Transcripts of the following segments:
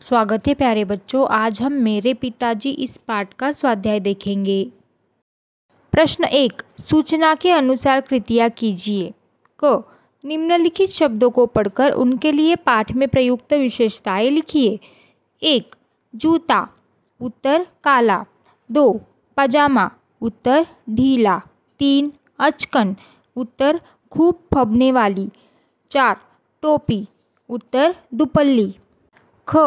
स्वागत है प्यारे बच्चों आज हम मेरे पिताजी इस पाठ का स्वाध्याय देखेंगे प्रश्न एक सूचना के अनुसार कृतियाँ कीजिए क निम्नलिखित शब्दों को पढ़कर उनके लिए पाठ में प्रयुक्त विशेषताएं लिखिए एक जूता उत्तर काला दो पजामा उत्तर ढीला तीन अचकन उत्तर खूब फबने वाली चार टोपी उत्तर दुपल्ली ख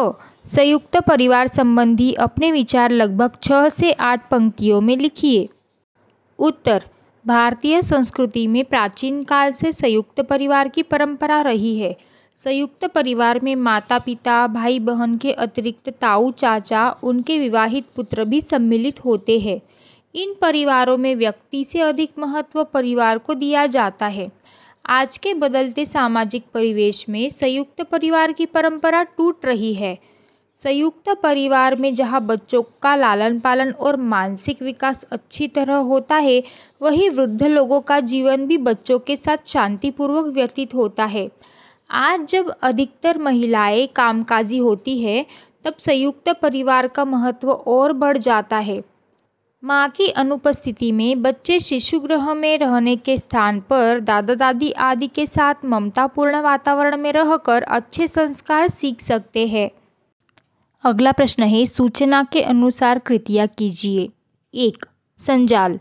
संयुक्त परिवार संबंधी अपने विचार लगभग छः से आठ पंक्तियों में लिखिए उत्तर भारतीय संस्कृति में प्राचीन काल से संयुक्त परिवार की परंपरा रही है संयुक्त परिवार में माता पिता भाई बहन के अतिरिक्त ताऊ चाचा उनके विवाहित पुत्र भी सम्मिलित होते हैं इन परिवारों में व्यक्ति से अधिक महत्व परिवार को दिया जाता है आज के बदलते सामाजिक परिवेश में संयुक्त परिवार की परंपरा टूट रही है संयुक्त परिवार में जहां बच्चों का लालन पालन और मानसिक विकास अच्छी तरह होता है वहीं वृद्ध लोगों का जीवन भी बच्चों के साथ शांतिपूर्वक व्यतीत होता है आज जब अधिकतर महिलाएं कामकाजी होती है तब संयुक्त परिवार का महत्व और बढ़ जाता है माँ की अनुपस्थिति में बच्चे शिशु गृह में रहने के स्थान पर दादा दादी आदि के साथ ममतापूर्ण वातावरण में रहकर अच्छे संस्कार सीख सकते हैं अगला प्रश्न है सूचना के अनुसार कृतियाँ कीजिए एक संजाल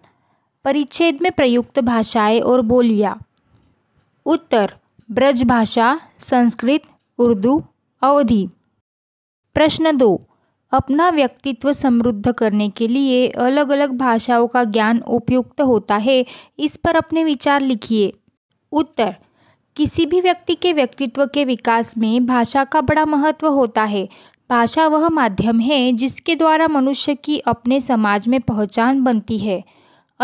परिच्छेद में प्रयुक्त भाषाएं और बोलियाँ उत्तर ब्रज भाषा संस्कृत उर्दू अवधि प्रश्न दो अपना व्यक्तित्व समृद्ध करने के लिए अलग अलग भाषाओं का ज्ञान उपयुक्त होता है इस पर अपने विचार लिखिए उत्तर किसी भी व्यक्ति के व्यक्तित्व के विकास में भाषा का बड़ा महत्व होता है भाषा वह माध्यम है जिसके द्वारा मनुष्य की अपने समाज में पहचान बनती है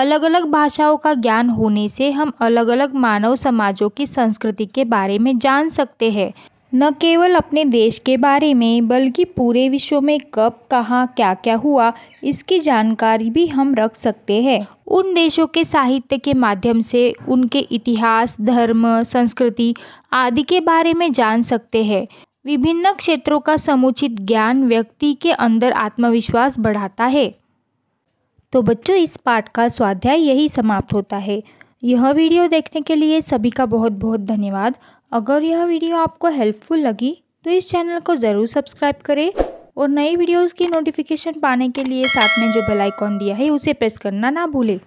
अलग अलग भाषाओं का ज्ञान होने से हम अलग अलग मानव समाजों की संस्कृति के बारे में जान सकते हैं न केवल अपने देश के बारे में बल्कि पूरे विश्व में कब कहाँ क्या क्या हुआ इसकी जानकारी भी हम रख सकते हैं उन देशों के साहित्य के माध्यम से उनके इतिहास धर्म संस्कृति आदि के बारे में जान सकते हैं विभिन्न क्षेत्रों का समुचित ज्ञान व्यक्ति के अंदर आत्मविश्वास बढ़ाता है तो बच्चों इस पाठ का स्वाध्याय यही समाप्त होता है यह वीडियो देखने के लिए सभी का बहुत बहुत धन्यवाद अगर यह वीडियो आपको हेल्पफुल लगी तो इस चैनल को ज़रूर सब्सक्राइब करें और नई वीडियोस की नोटिफिकेशन पाने के लिए साथ में जो बेल आइकॉन दिया है उसे प्रेस करना ना भूलें